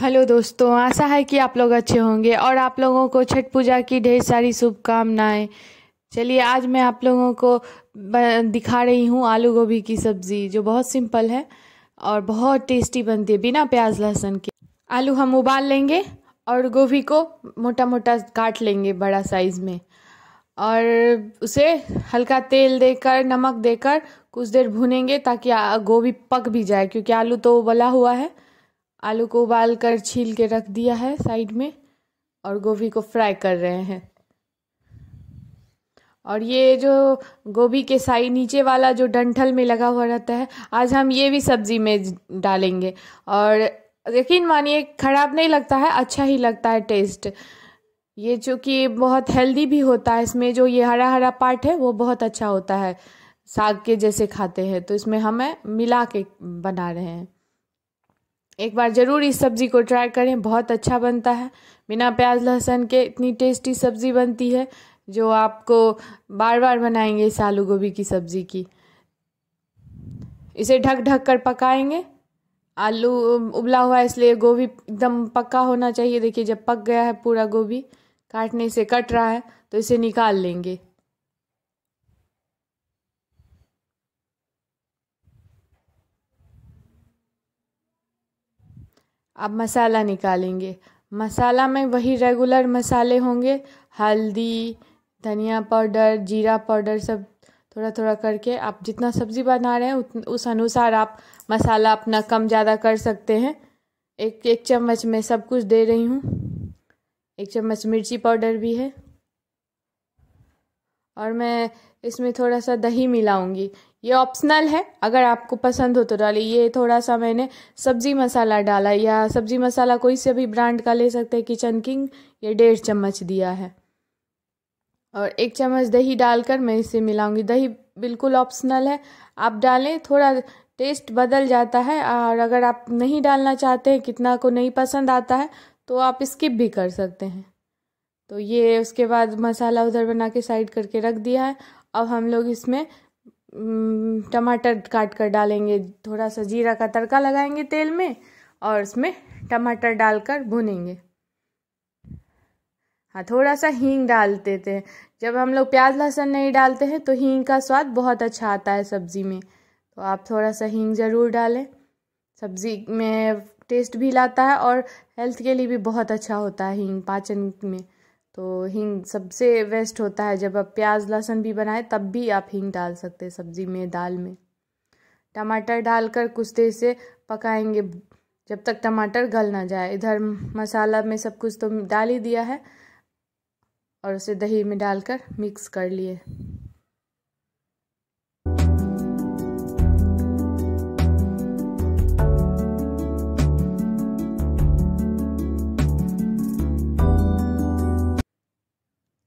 hello दोस्तों आशा है कि आप लोग अच्छे होंगे और आप लोगों को छठ पूजा की ढेर सारी शुभकामनाएं चलिए आज मैं आप लोगों को दिखा रही हूँ आलू गोभी की सब्ज़ी जो बहुत सिंपल है और बहुत टेस्टी बनती है बिना प्याज लहसुन के आलू हम उबाल लेंगे और गोभी को मोटा मोटा काट लेंगे बड़ा साइज़ में और उसे हल्का तेल देकर नमक देकर कुछ देर भुनेंगे ताकि गोभी पक भी जाए क्योंकि आलू तो उबला हुआ है आलू को उबाल कर छील के रख दिया है साइड में और गोभी को फ्राई कर रहे हैं और ये जो गोभी के साइड नीचे वाला जो डंठल में लगा हुआ रहता है आज हम ये भी सब्जी में डालेंगे और यकीन मानिए ख़राब नहीं लगता है अच्छा ही लगता है टेस्ट ये चूँकि बहुत हेल्दी भी होता है इसमें जो ये हरा हरा पार्ट है वो बहुत अच्छा होता है साग के जैसे खाते हैं तो इसमें हमें मिला के बना रहे हैं एक बार ज़रूर इस सब्ज़ी को ट्राई करें बहुत अच्छा बनता है बिना प्याज लहसुन के इतनी टेस्टी सब्ज़ी बनती है जो आपको बार बार बनाएंगे इस आलू गोभी की सब्ज़ी की इसे ढक ढक कर पकाएंगे आलू उबला हुआ है इसलिए गोभी एकदम पक्का होना चाहिए देखिए जब पक गया है पूरा गोभी काटने से कट रहा है तो इसे निकाल लेंगे अब मसाला निकालेंगे मसाला में वही रेगुलर मसाले होंगे हल्दी धनिया पाउडर जीरा पाउडर सब थोड़ा थोड़ा करके आप जितना सब्ज़ी बना रहे हैं उस अनुसार आप मसाला अपना कम ज़्यादा कर सकते हैं एक एक चम्मच में सब कुछ दे रही हूँ एक चम्मच मिर्ची पाउडर भी है और मैं इसमें थोड़ा सा दही मिलाऊंगी ये ऑप्शनल है अगर आपको पसंद हो तो डालिए ये थोड़ा सा मैंने सब्ज़ी मसाला डाला या सब्ज़ी मसाला कोई से भी ब्रांड का ले सकते हैं किचन किंग ये डेढ़ चम्मच दिया है और एक चम्मच दही डालकर मैं इसे मिलाऊंगी दही बिल्कुल ऑप्शनल है आप डालें थोड़ा टेस्ट बदल जाता है और अगर आप नहीं डालना चाहते हैं कितना को नहीं पसंद आता है तो आप स्किप भी कर सकते हैं तो ये उसके बाद मसाला उधर बना के साइड करके रख दिया है अब हम लोग इसमें टमाटर काट कर डालेंगे थोड़ा सा जीरा का तड़का लगाएंगे तेल में और इसमें टमाटर डालकर भुनेंगे हाँ थोड़ा सा हींग डाल देते हैं जब हम लोग प्याज लहसुन नहीं डालते हैं तो हींग का स्वाद बहुत अच्छा आता है सब्ज़ी में तो आप थोड़ा सा हींग ज़रूर डालें सब्ज़ी में टेस्ट भी लाता है और हेल्थ के लिए भी बहुत अच्छा होता है हींग पाचन में तो हींग सबसे बेस्ट होता है जब आप प्याज लहसुन भी बनाए तब भी आप हींग डाल सकते हैं सब्जी में दाल में टमाटर डालकर कुछ देर से पकाएंगे जब तक टमाटर गल ना जाए इधर मसाला में सब कुछ तो डाल ही दिया है और उसे दही में डालकर मिक्स कर लिए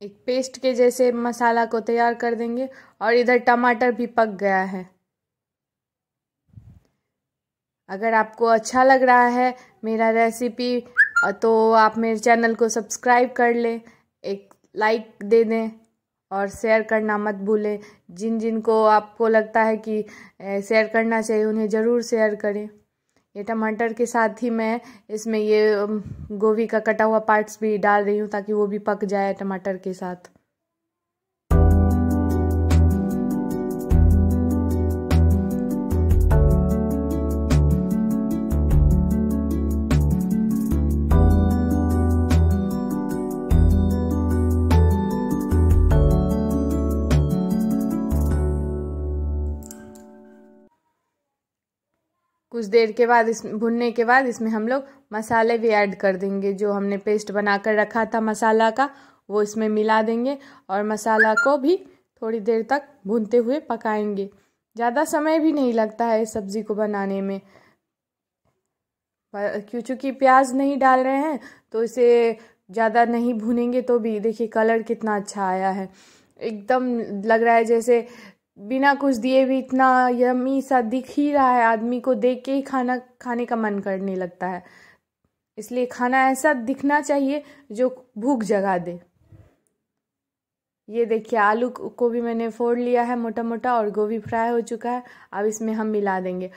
एक पेस्ट के जैसे मसाला को तैयार कर देंगे और इधर टमाटर भी पक गया है अगर आपको अच्छा लग रहा है मेरा रेसिपी तो आप मेरे चैनल को सब्सक्राइब कर लें एक लाइक दे दें और शेयर करना मत भूलें जिन जिन को आपको लगता है कि शेयर करना चाहिए उन्हें ज़रूर शेयर करें ये टमाटर के साथ ही मैं इसमें ये गोभी का कटा हुआ पार्ट्स भी डाल रही हूँ ताकि वो भी पक जाए टमाटर के साथ कुछ देर के बाद इस भुनने के बाद इसमें हम लोग मसाले भी ऐड कर देंगे जो हमने पेस्ट बनाकर रखा था मसाला का वो इसमें मिला देंगे और मसाला को भी थोड़ी देर तक भूनते हुए पकाएंगे ज़्यादा समय भी नहीं लगता है इस सब्ज़ी को बनाने में क्यों चूँकि प्याज नहीं डाल रहे हैं तो इसे ज़्यादा नहीं भूनेंगे तो भी देखिए कलर कितना अच्छा आया है एकदम लग रहा है जैसे बिना कुछ दिए भी इतना यमी सा दिख ही रहा है आदमी को देख के ही खाना खाने का मन करने लगता है इसलिए खाना ऐसा दिखना चाहिए जो भूख जगा दे ये देखिए आलू को भी मैंने फोड़ लिया है मोटा मोटा और गोभी फ्राई हो चुका है अब इसमें हम मिला देंगे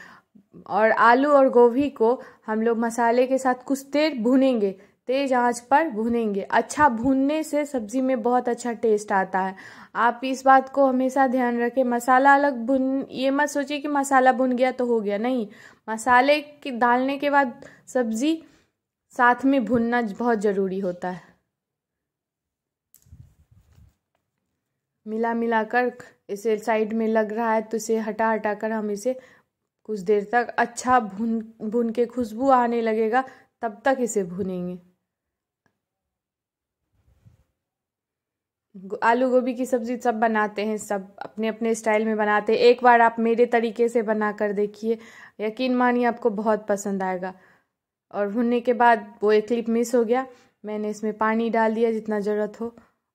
और आलू और गोभी को हम लोग मसाले के साथ कुछ देर भुनेंगे तेज आंच पर भूनेंगे अच्छा भूनने से सब्जी में बहुत अच्छा टेस्ट आता है आप इस बात को हमेशा ध्यान रखें मसाला अलग भुन ये मत सोचिए कि मसाला भुन गया तो हो गया नहीं मसाले की डालने के बाद सब्जी साथ में भुनना बहुत ज़रूरी होता है मिला मिला कर इसे साइड में लग रहा है तो इसे हटा हटा कर हम इसे कुछ देर तक अच्छा भुन भुन के खुशबू आने लगेगा तब तक इसे भुनेंगे आलू गोभी की सब्जी सब बनाते हैं सब अपने अपने स्टाइल में बनाते हैं एक बार आप मेरे तरीके से बना कर देखिए यकीन मानिए आपको बहुत पसंद आएगा और भुनने के बाद वो एक क्लिप मिस हो गया मैंने इसमें पानी डाल दिया जितना ज़रूरत हो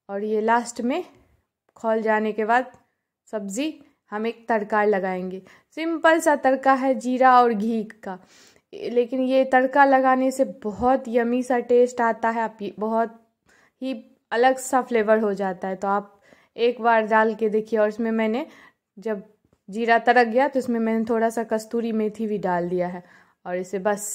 और ये लास्ट में खोल जाने के बाद सब्ज़ी हम एक तड़का लगाएंगे सिंपल सा तड़का है जीरा और घी का लेकिन ये तड़का लगाने से बहुत यमी सा टेस्ट आता है आप बहुत ही अलग सा फ्लेवर हो जाता है तो आप एक बार डाल के देखिए और इसमें मैंने जब जीरा तड़क गया तो इसमें मैंने थोड़ा सा कस्तूरी मेथी भी डाल दिया है और इसे बस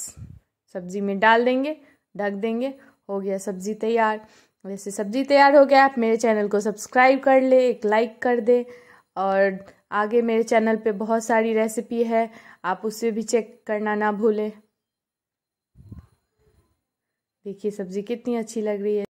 सब्जी में डाल देंगे ढक देंगे हो गया सब्जी तैयार जैसे सब्जी तैयार हो गया आप मेरे चैनल को सब्सक्राइब कर ले एक लाइक कर दे और आगे मेरे चैनल पे बहुत सारी रेसिपी है आप उससे भी चेक करना ना भूलें देखिए सब्जी कितनी अच्छी लग रही है